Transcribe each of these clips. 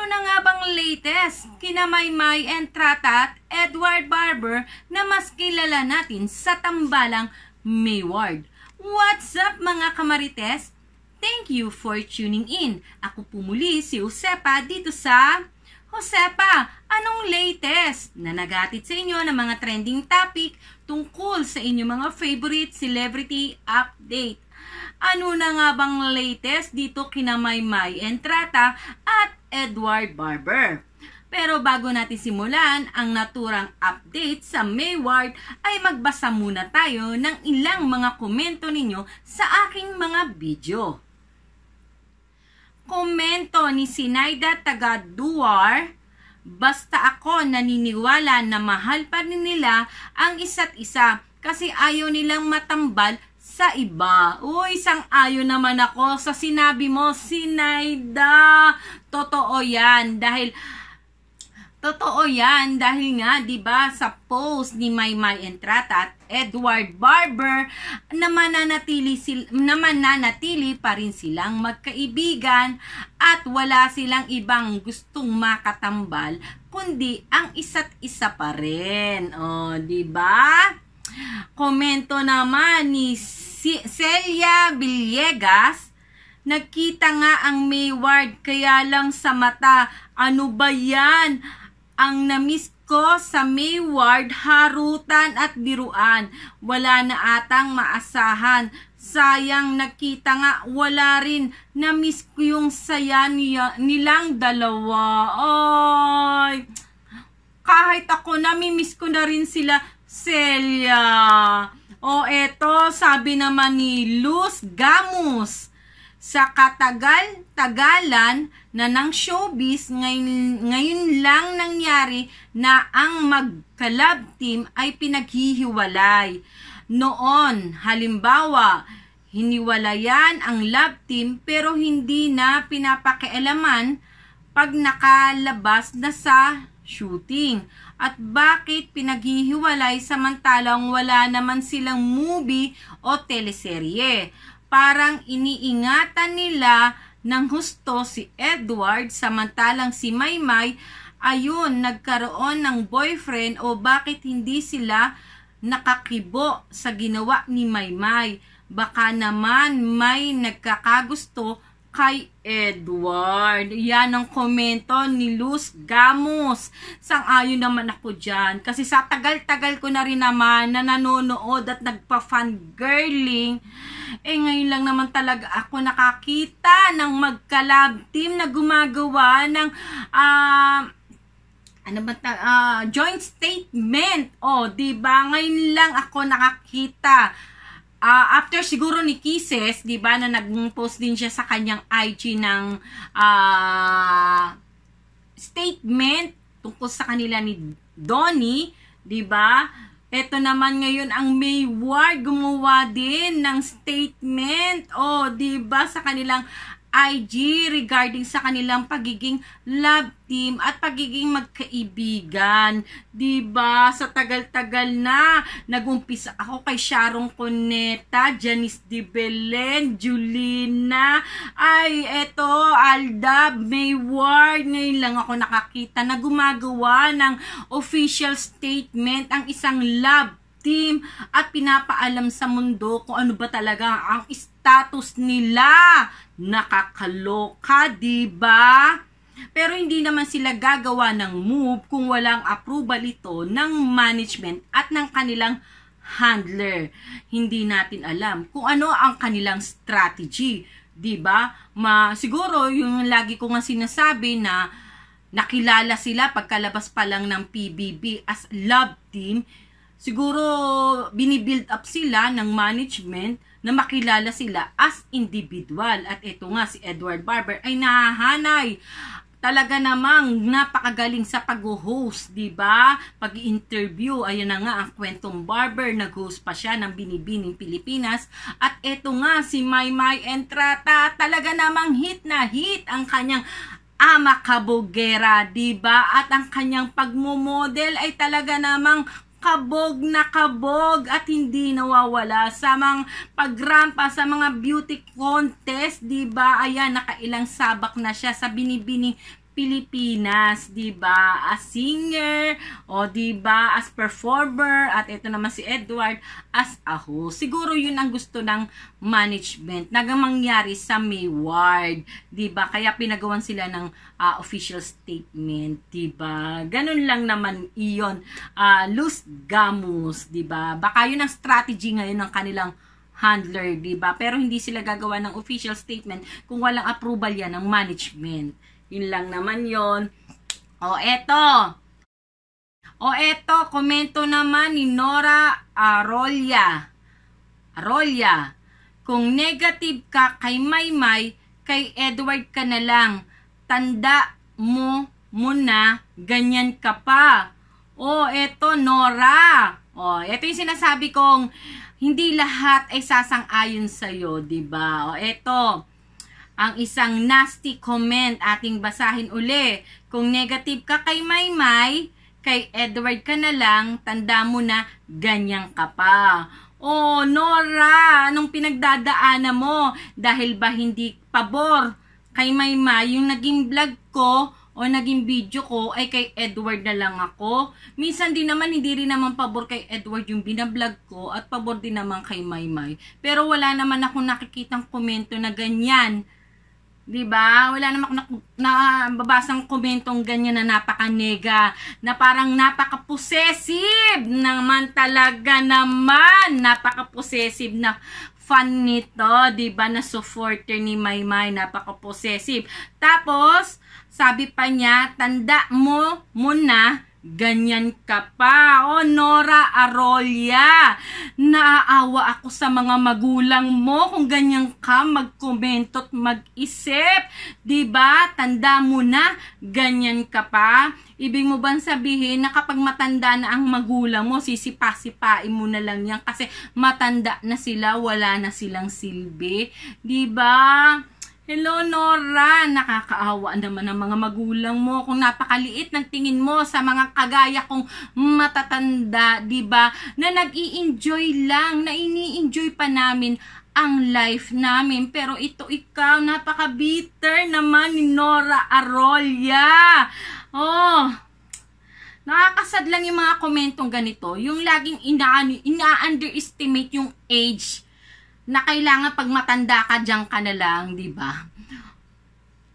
Ano na nga bang latest kina Maymay and Tratat Edward Barber na mas kilala natin sa tambalang Mayward? What's up mga kamarites? Thank you for tuning in. Ako po muli si Josepa dito sa... Josepa, anong latest na nagatit sa inyo ng mga trending topic tungkol sa inyong mga favorite celebrity update? Ano na nga bang latest dito kina Maymay Entrata at Edward Barber? Pero bago natin simulan ang naturang update sa Mayward ay magbasa muna tayo ng ilang mga komento ninyo sa aking mga video. Komento ni Sinaida taga Duar, basta ako naniniwala na mahal pa rin nila ang isa't isa kasi ayaw nilang matambal sa iba. Uy, sang ayo naman ako sa sinabi mo, Sinaida. Totoo yan. Dahil, totoo yan. Dahil nga, di ba, sa post ni Maymay Entrata at Edward Barber, na mananatili, sil, na mananatili pa rin silang magkaibigan at wala silang ibang gustong makatambal, kundi ang isa't isa pa rin. oh, di ba? Komento naman ni Si Celia Villegas, nakita nga ang May Ward, kaya lang sa mata. Ano ba yan? Ang namiss ko sa May Ward, harutan at biruan. Wala na atang maasahan. Sayang nakita nga, wala rin. Namiss ko yung saya niya, nilang dalawa. Ay, kahit ako, namimiss ko na rin sila, Celia. O eto, sabi naman ni Luz Gamus, sa katagal-tagalan na ng showbiz, ngayon, ngayon lang nangyari na ang mag-collab team ay pinaghihiwalay. Noon, halimbawa, hiniwalayan ang love team pero hindi na pinapakialaman pag nakalabas na sa shooting at bakit pinaghihiwalay samantalang wala naman silang movie o teleserye. Parang iniingatan nila ng husto si Edward samantalang si Maymay ayun nagkaroon ng boyfriend o bakit hindi sila nakakibo sa ginawa ni Maymay. Baka naman may nagkakagusto kay Edward. Yan ang komento ni Luz Gamos. Sang-ayon naman ako dyan. Kasi sa tagal-tagal ko na rin naman na nanonood at nagpa-fangirling, eh ngayon lang naman talaga ako nakakita ng magka lab team na gumagawa ng uh, ano ba ta- uh, joint statement. O, oh, di ba? Ngayon lang ako nakakita uh, after siguro ni Kisses, 'di ba, na nag-post din siya sa kanyang IG ng uh, statement tungkol sa kanila ni Donnie, 'di ba? Ito naman ngayon ang May Ward gumawa din ng statement, oh, 'di ba, sa kanilang IG regarding sa kanilang pagiging love team at pagiging magkaibigan. 'Di ba? Sa tagal-tagal na nagumpisa ako kay Sharon Coneta, Janice de Belen, Julina, ay eto Alda May Ward ngayon lang ako nakakita na gumagawa ng official statement ang isang love team at pinapaalam sa mundo kung ano ba talaga ang status nila. Nakakaloka, 'di ba? Pero hindi naman sila gagawa ng move kung walang approval ito ng management at ng kanilang handler. Hindi natin alam kung ano ang kanilang strategy, 'di ba? Ma siguro yung lagi ko nga sinasabi na nakilala sila pagkalabas pa lang ng PBB as love team siguro binibuild up sila ng management na makilala sila as individual. At ito nga, si Edward Barber ay nahahanay talaga namang napakagaling sa pag-host, 'di ba? Pag-interview, ayun na nga ang kwentong barber, nag-host pa siya ng Binibining Pilipinas at eto nga si Maymay Entrata, talaga namang hit na hit ang kanyang ama kabugera, 'di ba? At ang kanyang pagmo-model ay talaga namang kabog na kabog at hindi nawawala sa mga pagrampa sa mga beauty contest, 'di ba? Ayan, nakailang sabak na siya sa binibining Pilipinas, 'di ba? As singer, o 'di ba, as performer at ito naman si Edward as a host. Siguro 'yun ang gusto ng management Nagmangyari sa May Ward, 'di ba? Kaya pinagawan sila ng uh, official statement, 'di ba? Ganun lang naman 'iyon. Uh, ah, loose gamus, 'di ba? Baka 'yun ang strategy ngayon ng kanilang handler, 'di ba? Pero hindi sila gagawa ng official statement kung walang approval 'yan ng management. Yun lang naman yon. O, eto. O, eto. Komento naman ni Nora Arolia. Arolia. Kung negative ka kay Maymay, kay Edward ka na lang. Tanda mo muna, ganyan ka pa. O, eto, Nora. O, eto yung sinasabi kong hindi lahat ay sasang-ayon sa'yo, ba diba? O, eto ang isang nasty comment. Ating basahin uli. Kung negative ka kay Maymay, kay Edward ka na lang, tanda mo na ganyan ka pa. Oh, Nora, anong pinagdadaanan mo? Dahil ba hindi pabor kay Maymay yung naging vlog ko o naging video ko ay kay Edward na lang ako. Minsan din naman, hindi rin naman pabor kay Edward yung binablog ko at pabor din naman kay Maymay. Pero wala naman ako nakikitang komento na ganyan Diba? Wala namang na, na, babasang komentong ganyan na napaka-nega, na parang napaka-possessive naman talaga naman, napaka-possessive na fan nito, 'di ba, na supporter ni Maymay, napaka-possessive. Tapos, sabi pa niya, tanda mo muna Ganyan ka pa. O, oh, Nora Arroya. Naaawa ako sa mga magulang mo kung ganyan ka magkomento at mag-isip. ba diba? Tanda mo na, ganyan ka pa. Ibig mo bang sabihin na kapag matanda na ang magulang mo, sisipa-sipain mo na lang yan kasi matanda na sila, wala na silang silbi. ba diba? Hello, Nora! Nakakaawa naman ang mga magulang mo kung napakaliit ng tingin mo sa mga kagaya kong matatanda, ba diba? Na nag enjoy lang, na ini-enjoy pa namin ang life namin. Pero ito ikaw, napaka-bitter naman ni Nora Arroya. Oh, nakakasad lang yung mga komentong ganito. Yung laging ina-underestimate ina yung age na kailangan pag matanda ka, dyan ka na lang, di ba?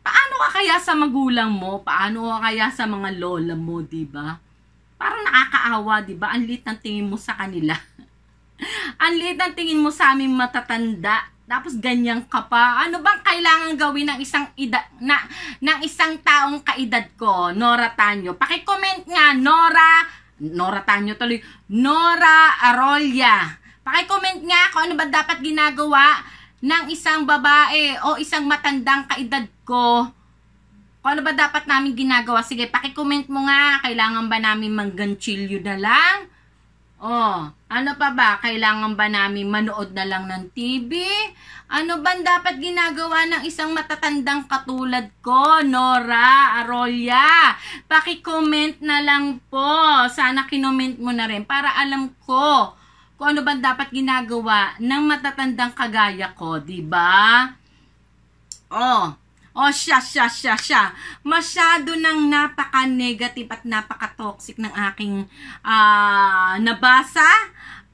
Paano ka kaya sa magulang mo? Paano ka kaya sa mga lola mo, di ba? Parang nakakaawa, di ba? Ang lit ng tingin mo sa kanila. Ang lit ng tingin mo sa aming matatanda. Tapos ganyan ka pa. Ano bang kailangan gawin ng isang ida na ng isang taong kaedad ko, Nora Tanyo? Paki-comment nga Nora Nora Tanyo tuloy. Nora Arolia. Pakicomment nga kung ano ba dapat ginagawa ng isang babae o isang matandang kaedad ko. Kung ano ba dapat namin ginagawa. Sige, pakicomment mo nga. Kailangan ba namin mangganchilyo na lang? Oh, ano pa ba? Kailangan ba namin manood na lang ng TV? Ano ba dapat ginagawa ng isang matatandang katulad ko, Nora, Arolia? Paki-comment na lang po. Sana kinoment mo na rin para alam ko kung ano ba dapat ginagawa ng matatandang kagaya ko, 'di ba? Oh, oh siya, siya, siya, siya. Masyado nang napaka-negative at napaka-toxic ng aking uh, nabasa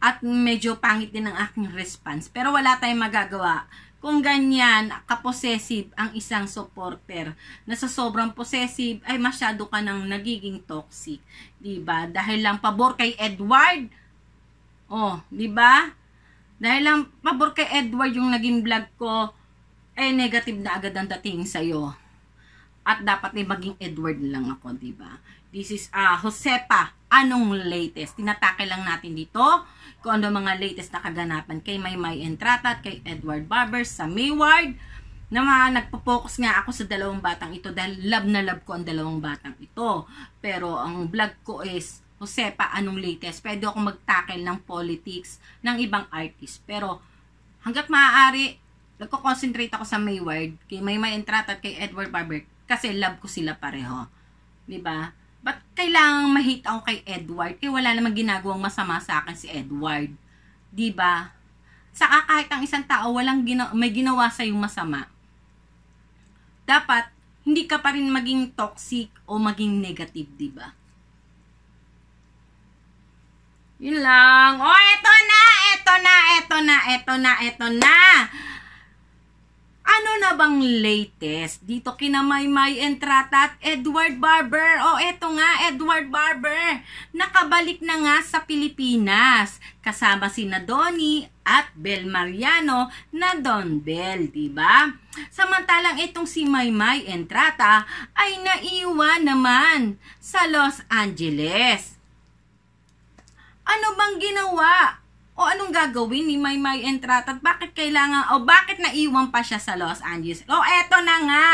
at medyo pangit din ang aking response. Pero wala tayong magagawa. Kung ganyan, kaposessive ang isang supporter na sa sobrang possessive ay masyado ka nang nagiging toxic. ba diba? Dahil lang pabor kay Edward, Oh, di ba? Dahil lang pabor kay Edward yung naging vlog ko, eh negative na agad ang dating sa sa'yo. At dapat eh maging Edward lang ako, di ba? This is uh, Josepa. Anong latest? Tinatake lang natin dito kung ano mga latest na kaganapan kay Maymay Entrata at kay Edward Barber sa Mayward na mga nagpo-focus nga ako sa dalawang batang ito dahil love na love ko ang dalawang batang ito. Pero ang vlog ko is Jose, anong latest? Pwede akong magtakel ng politics ng ibang artist. Pero, hanggat maaari, nagko-concentrate ako sa Mayward, kay Maymay Entrat at kay Edward Barber, kasi love ko sila pareho. ba? Diba? Ba't kailangan ma-hate ako kay Edward? Eh, wala namang ginagawang masama sa akin si Edward. ba? Diba? Saka kahit ang isang tao, walang gina- may ginawa sa yung masama. Dapat, hindi ka pa rin maging toxic o maging negative, di ba? Yun lang. Oh, eto na, eto na, eto na, eto na, eto na. Ano na bang latest? Dito kina Maymay Entrata at Edward Barber. O oh, eto nga, Edward Barber. Nakabalik na nga sa Pilipinas. Kasama si Nadoni at Bel Mariano na Don Bel, di ba? Samantalang itong si Maymay Entrata ay naiwan naman sa Los Angeles. Ano bang ginawa? O anong gagawin ni Maymay Entrat at bakit kailangan o bakit naiwan pa siya sa Los Angeles? O eto na nga,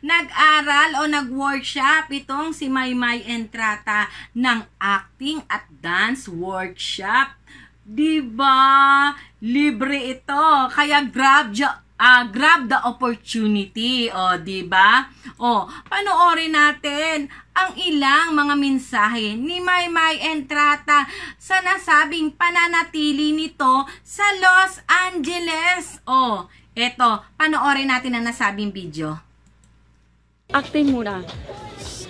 nag-aral o nag-workshop itong si Maymay Entrata ng acting at dance workshop. 'Di Libre ito. Kaya grab jo- uh, grab the opportunity, o, oh, di ba? O, oh, panoorin natin ang ilang mga mensahe ni Maymay Entrata sa nasabing pananatili nito sa Los Angeles. O, oh, eto, panoorin natin ang nasabing video. Acting muna.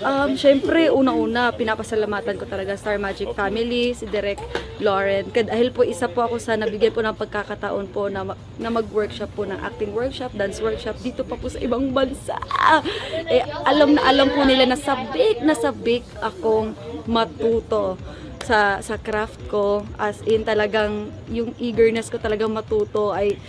Um, syempre, una-una, pinapasalamatan ko talaga Star Magic Family, si Direk Lauren. Dahil po isa po ako sa nabigyan po ng pagkakataon po na, na mag-workshop po ng acting workshop, dance workshop, dito pa po sa ibang bansa. Eh, alam na alam po nila na sabik na sabik akong matuto sa sa craft ko as in talagang yung eagerness ko talagang matuto ay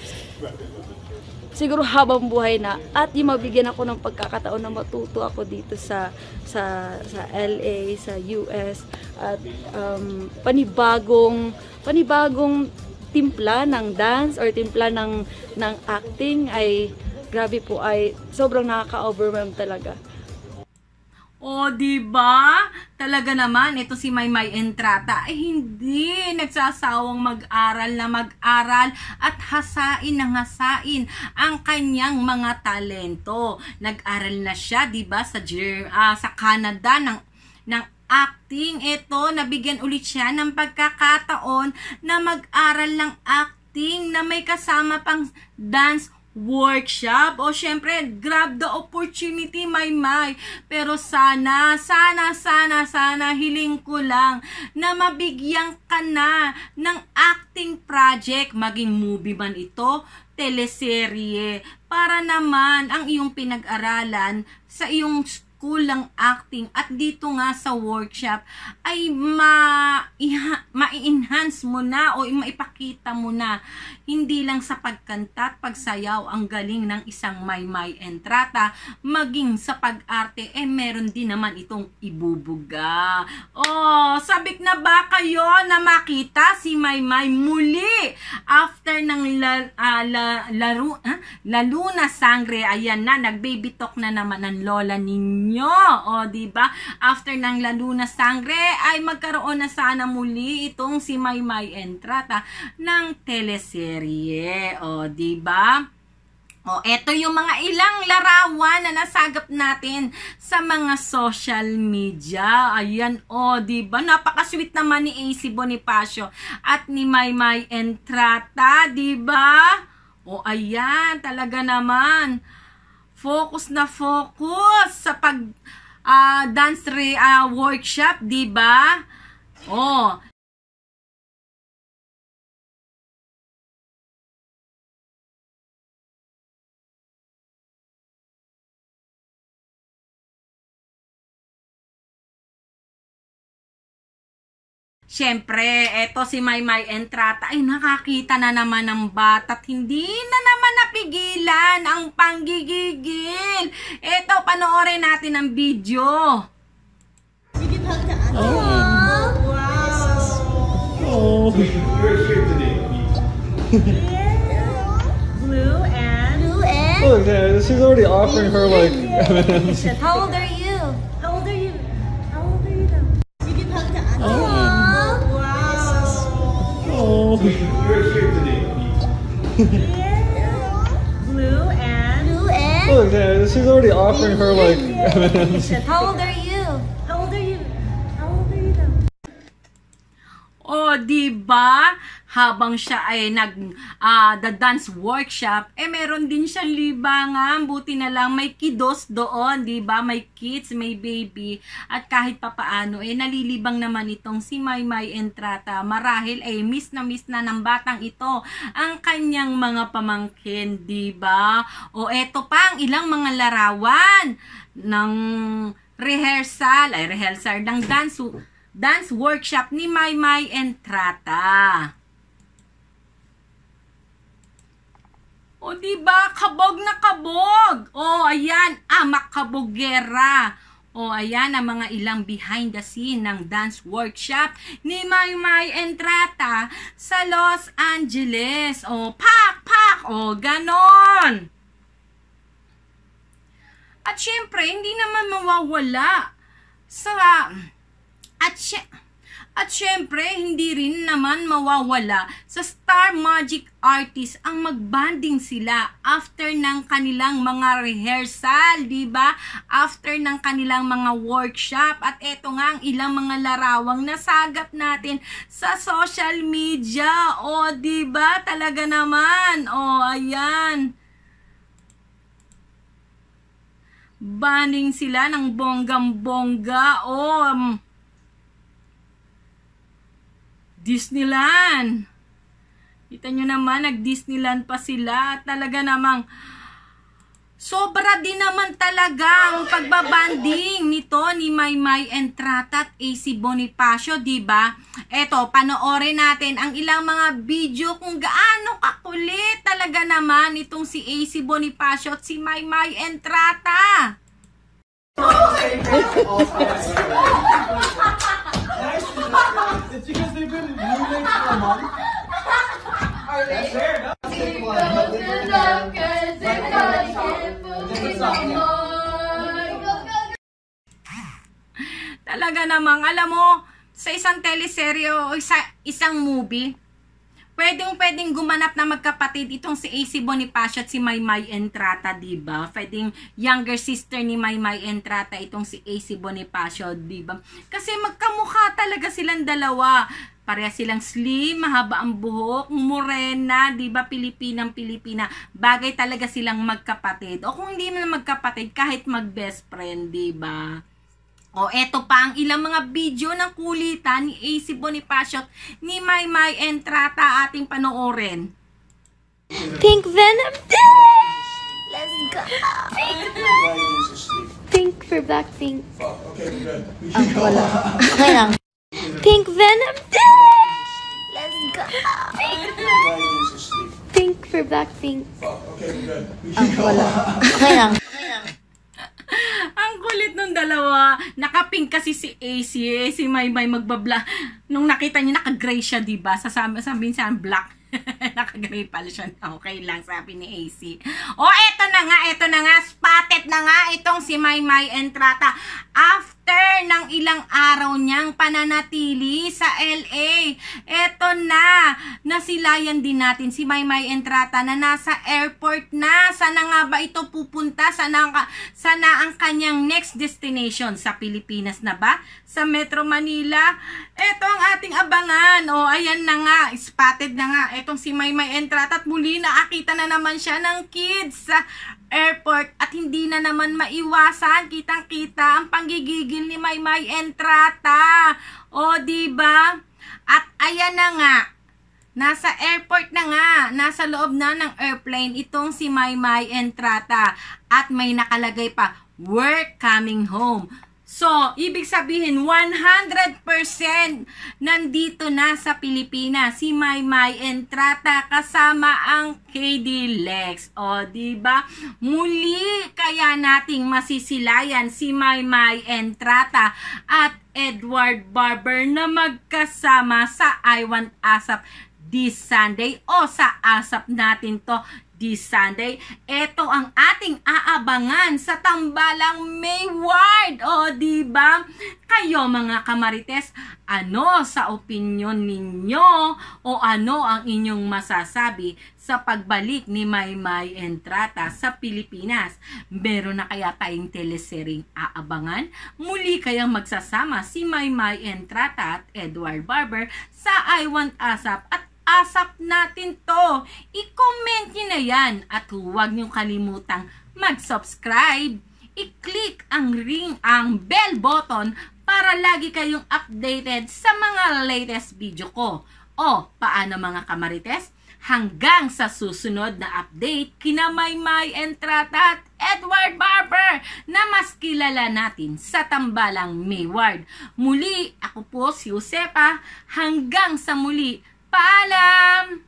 siguro habang buhay na at yung mabigyan ako ng pagkakataon na matuto ako dito sa sa sa LA, sa US at um, panibagong panibagong timpla ng dance or timpla ng ng acting ay grabe po ay sobrang nakaka-overwhelm talaga. O, di ba? Talaga naman, ito si Maymay Entrata. Eh, hindi. Nagsasawang mag-aral na mag-aral at hasain na hasain ang kanyang mga talento. Nag-aral na siya, di ba, sa, uh, sa Canada ng, ng acting. Ito, nabigyan ulit siya ng pagkakataon na mag-aral ng acting na may kasama pang dance workshop. O syempre, grab the opportunity, my my. Pero sana, sana, sana, sana, hiling ko lang na mabigyan ka na ng acting project. Maging movie man ito, teleserye, para naman ang iyong pinag-aralan sa iyong kulang acting at dito nga sa workshop ay ma ma-enhance mo na o maipakita mo na hindi lang sa pagkanta at pagsayaw ang galing ng isang maymay entrata maging sa pag-arte eh meron din naman itong ibubuga. Oh, sabik na ba kayo na makita si Maymay muli after ng la, uh, la, laro, huh? Ah, Laluna Sangre ayan na nag-baby talk na naman ang lola ninyo inyo. O, di ba? After ng Laluna Sangre, ay magkaroon na sana muli itong si Maymay Entrata ng teleserye. O, di ba? O, eto yung mga ilang larawan na nasagap natin sa mga social media. Ayan, o, di ba? Napaka-sweet naman ni AC Bonifacio at ni Maymay Entrata, di ba? O, ayan, talaga naman focus na focus sa pag uh, dance re, uh, workshop, 'di ba? Oh, Siyempre, eto si Maymay Entrata ay nakakita na naman ng bata hindi na naman napigilan ang panggigigil. Eto, panoorin natin ang video. We can hug the Oh. Wow. Oh. You're here today. Blue and... Blue and... Look, she's already offering her like... How old are you're here today. Blue and... Blue and... Look, yeah, she's already offering her, like... How old are you? How old are you? How old are you, though? Oh, diba? habang siya ay nag uh, ah, the dance workshop, eh meron din siyang libangan. Buti na lang may kiddos doon, 'di ba? May kids, may baby at kahit papaano eh nalilibang naman itong si Maymay Entrata. Marahil ay eh, miss na miss na ng batang ito ang kanyang mga pamangkin, 'di ba? O eto pa ang ilang mga larawan ng rehearsal, ay rehearsal ng dance dance workshop ni Maymay Entrata. 'di ba? Kabog na kabog. Oh, ayan, amak ah, kabogera. Oh, ayan ang mga ilang behind the scene ng dance workshop ni Maymay Entrata sa Los Angeles. Oh, pak pak o oh, ganon. At syempre, hindi naman mawawala sa at syempre, at syempre, hindi rin naman mawawala sa Star Magic Artist ang magbanding sila after ng kanilang mga rehearsal, 'di ba? After ng kanilang mga workshop at eto nga ang ilang mga larawang nasagap natin sa social media. O, 'di ba? Talaga naman. O, ayan. Banding sila ng bonggang-bongga. O, um, Disneyland. Kita nyo naman, nag-Disneyland pa sila. Talaga namang, sobra din naman talaga ang pagbabanding nito ni Maymay Entratat AC Bonifacio, di ba? Eto, panoorin natin ang ilang mga video kung gaano kakulit talaga naman itong si AC Bonifacio at si Maymay Entrata. It's because they've been roommates for a month. Are they? That's fair. No? Take one. Go to love, cause if I can't believe I'm Talaga namang, alam mo, sa isang teleserye o isa, isang movie, pwedeng pwedeng gumanap na magkapatid itong si AC Bonifacio at si Maymay Entrata, 'di ba? Pwedeng younger sister ni Maymay Entrata itong si AC Bonifacio, 'di ba? Kasi magkamukha talaga silang dalawa. Pareha silang slim, mahaba ang buhok, morena, 'di ba? Pilipinang Pilipina. Bagay talaga silang magkapatid. O kung hindi man magkapatid, kahit mag-best friend, 'di ba? O, eto pa ang ilang mga video ng kulitan ni AC Bonifacio ni Maymay Trata ating panoorin. Pink Venom Day! Let's go! Pink Venom! Pink for Blackpink. Oh, okay, good. Ah, wala. Okay lang. Pink Venom Day! Let's go! Pink Venom! Pink for Blackpink. Oh, okay, good. Ah, wala. Okay lang dalawa, nakapink kasi si AC, eh, si Maymay magbabla. Nung nakita niya, naka-gray siya, diba? Sasabi, sabihin siya, black Nakagray pala siya na okay lang, sabi ni AC. O, oh, eto na nga, eto na nga, spotted na nga itong si Maymay Entrata. After ng ilang araw niyang pananatili sa LA, eto na, nasilayan din natin si Maymay Entrata na nasa airport na. Sana nga ba ito pupunta? Sana, sana ang kanyang next destination? Sa Pilipinas na ba? Sa Metro Manila? Eto ang abangan. O, oh, ayan na nga. Spotted na nga. Itong si Maymay Entrat at muli nakakita na naman siya ng kids sa airport at hindi na naman maiwasan. Kitang-kita ang panggigigil ni Maymay Entrata. O, oh, di ba? At ayan na nga. Nasa airport na nga, nasa loob na ng airplane itong si Maymay Entrata at may nakalagay pa, work coming home. So, ibig sabihin, 100% nandito na sa Pilipinas. Si Maymay Entrata kasama ang KD Lex. O, ba diba? Muli kaya nating masisilayan si Maymay Entrata at Edward Barber na magkasama sa I Want ASAP this Sunday o sa ASAP natin to this Sunday. Ito ang ating aabangan sa tambalang May Ward. O, di ba? Kayo mga kamarites, ano sa opinion ninyo o ano ang inyong masasabi sa pagbalik ni Maymay Entrata sa Pilipinas? Meron na kaya tayong telesering aabangan? Muli kayang magsasama si Maymay Entrata at Edward Barber sa I Want Asap at Iasap natin to. I-comment nyo na yan. At huwag nyo kalimutang mag-subscribe. I-click ang ring, ang bell button para lagi kayong updated sa mga latest video ko. O, paano mga kamarites? Hanggang sa susunod na update, kina and Entrata at Edward Barber na mas kilala natin sa tambalang Mayward. Muli, ako po si Josepa. Hanggang sa muli, Paalam!